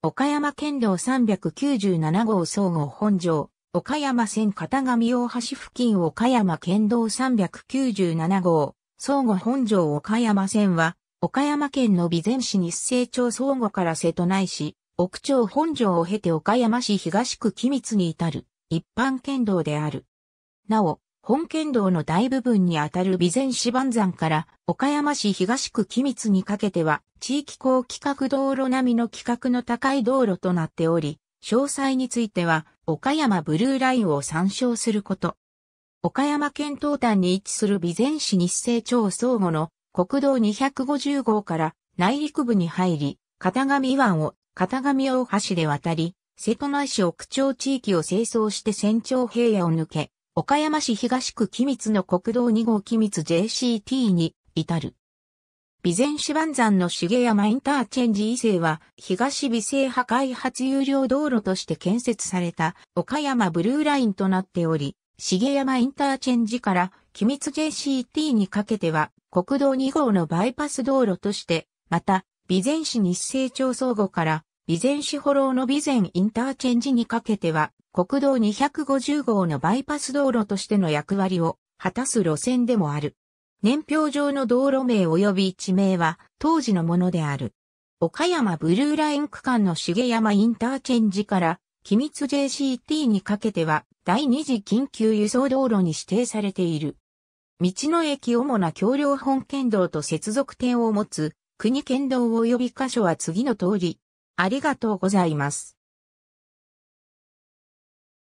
岡山県道397号総合本庄、岡山線片上大橋付近岡山県道397号、総合本庄岡山線は、岡山県の備前市日生町総合から瀬戸内市、奥町本城を経て岡山市東区機密に至る、一般県道である。なお、本県道の大部分にあたる備前市万山から岡山市東区君津にかけては地域高規格道路並みの規格の高い道路となっており、詳細については岡山ブルーラインを参照すること。岡山県東端に位置する備前市日生町相互の国道250号から内陸部に入り、片上湾を片上大橋で渡り、瀬戸内市奥町地域を清掃して船長平野を抜け、岡山市東区機密の国道2号機密 JCT に至る。備前市万山の重山インターチェンジ以西は東備制破壊発有料道路として建設された岡山ブルーラインとなっており、重山インターチェンジから君密 JCT にかけては国道2号のバイパス道路として、また、備前市日清町総合から備前市保老の備前インターチェンジにかけては国道250号のバイパス道路としての役割を果たす路線でもある。年表上の道路名及び地名は当時のものである。岡山ブルーライン区間の重山インターチェンジから機密 JCT にかけては第二次緊急輸送道路に指定されている。道の駅主な橋梁本県道と接続点を持つ国県道及び箇所は次の通り。ありがとうございます。